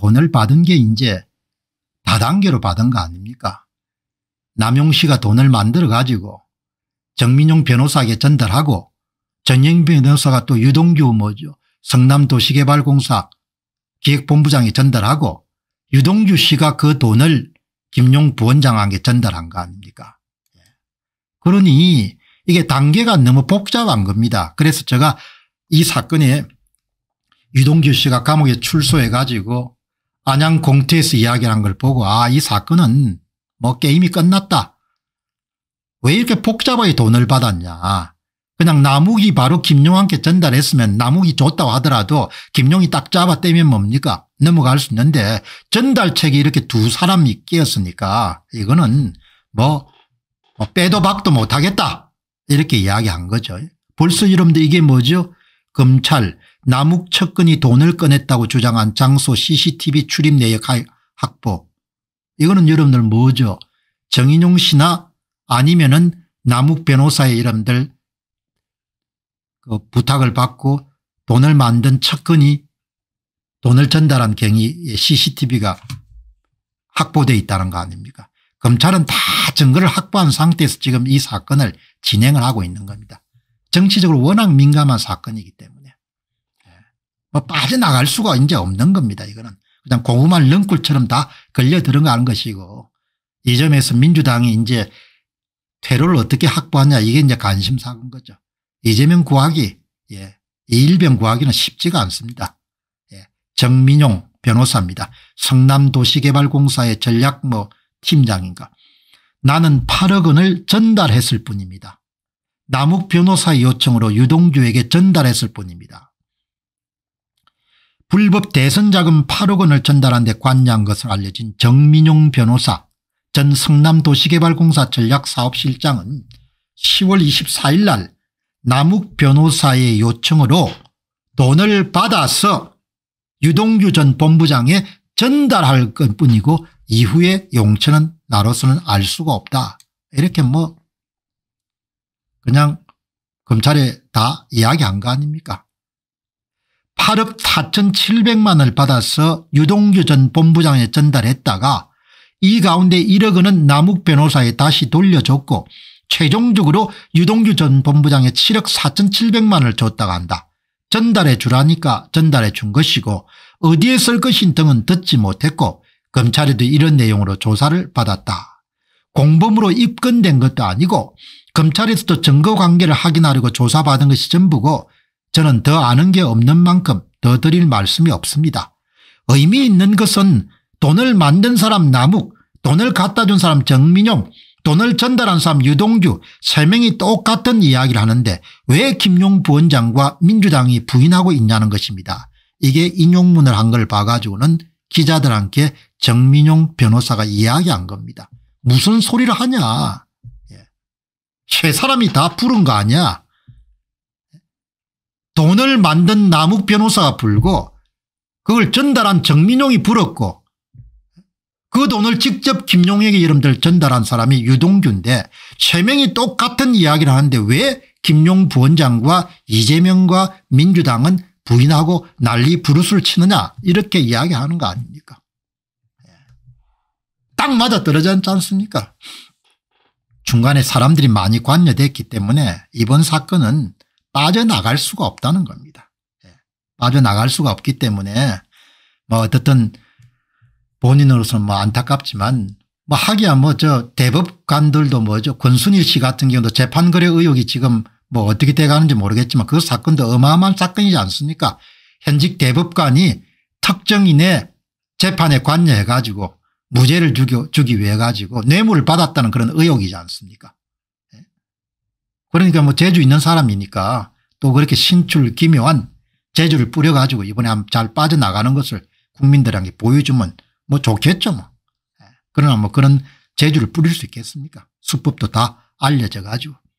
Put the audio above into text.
돈을 받은 게 이제 다단계로 받은 거 아닙니까? 남용 씨가 돈을 만들어 가지고 정민용 변호사에게 전달하고 전영 변호사가 또 유동규 뭐죠 성남도시개발공사 기획본부장에 전달하고 유동규 씨가 그 돈을 김용 부원장에게 전달한 거 아닙니까? 예. 그러니 이게 단계가 너무 복잡한 겁니다. 그래서 제가 이 사건에 유동규 씨가 감옥에 출소해 가지고 안양 공태에서 이야기한 걸 보고 아 이 사건은 뭐 게임이 끝났다. 왜 이렇게 복잡하게 돈을 받았냐. 그냥 남욱이 바로 김용한테 전달했으면 남욱이 줬다고 하더라도 김용이 딱 잡아 떼면 뭡니까 넘어갈 수 있는데 전달책이 이렇게 두 사람이 끼었으니까 이거는 뭐, 뭐 빼도 박도 못하겠다 이렇게 이야기한 거죠. 벌써 이름도 이게 뭐죠? 검찰 남욱척근이 돈을 꺼냈다고 주장한 장소 cctv 출입 내역 확보. 이거는 여러분들 뭐죠? 정인용 씨나 아니면 은 남욱 변호사의 여러분들 그 부탁을 받고 돈을 만든 척근이 돈을 전달한 경위 cctv가 확보돼 있다는 거 아닙니까 검찰은 다 증거를 확보한 상태에서 지금 이 사건을 진행을 하고 있는 겁니다 정치적으로 워낙 민감한 사건이기 때문에 뭐 빠져나갈 수가 이제 없는 겁니다. 이거는 그냥 고구마 렁굴처럼 다 걸려 들어가는 것이고 이 점에서 민주당이 이제 퇴로를 어떻게 확보하냐 이게 이제 관심사인 거죠. 이재명 구하기 예. 이일병 구하기는 쉽지가 않습니다. 예. 정민용 변호사입니다. 성남도시개발공사의 전략 뭐 팀장인가. 나는 8억 원을 전달했을 뿐입니다. 남욱 변호사의 요청으로 유동주에게 전달했을 뿐입니다. 불법 대선자금 8억 원을 전달한 데 관여한 것을 알려진 정민용 변호사 전 성남도시개발공사 전략사업실장은 10월 24일 날 남욱 변호사의 요청으로 돈을 받아서 유동규 전 본부장에 전달할 것 뿐이고 이후에 용처는 나로서는 알 수가 없다. 이렇게 뭐 그냥 검찰에 다 이야기한 거 아닙니까 사륵 4,700만 을 받아서 유동규 전 본부장에 전달했다가 이 가운데 1억 원은 남욱 변호사에 다시 돌려줬고 최종적으로 유동규 전 본부장에 7억 4,700만 을 줬다고 한다. 전달해 주라니까 전달해 준 것이고 어디에 쓸 것인 등은 듣지 못했고 검찰에도 이런 내용으로 조사를 받았다. 공범으로 입건된 것도 아니고 검찰에서도 증거관계를 확인하려고 조사받은 것이 전부고 저는 더 아는 게 없는 만큼 더 드릴 말씀이 없습니다. 의미 있는 것은 돈을 만든 사람 남욱, 돈을 갖다 준 사람 정민용, 돈을 전달한 사람 유동규 세 명이 똑같은 이야기를 하는데 왜 김용 부원장과 민주당이 부인하고 있냐는 것입니다. 이게 인용문을 한 걸 봐가지고는 기자들한테 정민용 변호사가 이야기한 겁니다. 무슨 소리를 하냐. 세 예. 사람이 다 부른 거 아니야. 돈을 만든 남욱 변호사가 불고 그걸 전달한 정민용이 불었고 그 돈을 직접 김용에게 이름들 전달한 사람이 유동규인데 세 명이 똑같은 이야기를 하는데 왜 김용 부원장과 이재명과 민주당은 부인하고 난리 부르스를 치느냐 이렇게 이야기하는 거 아닙니까 예. 딱 맞아 떨어졌지 않습니까 중간에 사람들이 많이 관여됐기 때문에 이번 사건은 빠져나갈 수가 없다는 겁니다. 예. 빠져나갈 수가 없기 때문에 뭐 어떻든 본인으로서는 뭐 안타깝지만 뭐 하기야 뭐 저 대법관들도 뭐죠 권순일 씨 같은 경우도 재판거래 의혹이 지금 뭐 어떻게 돼가는지 모르겠지만 그 사건도 어마어마한 사건이지 않습니까 현직 대법관이 특정인의 재판에 관여해 가지고 무죄를 주기, 주기 위해 가지고 뇌물을 받았다는 그런 의혹이지 않습니까 그러니까 뭐 재주 있는 사람이니까 또 그렇게 신출 기묘한 재주를 뿌려가지고 이번에 잘 빠져나가는 것을 국민들에게 보여주면 뭐 좋겠죠 뭐. 예. 그러나 뭐 그런 재주를 뿌릴 수 있겠습니까? 수법도 다 알려져 가지고.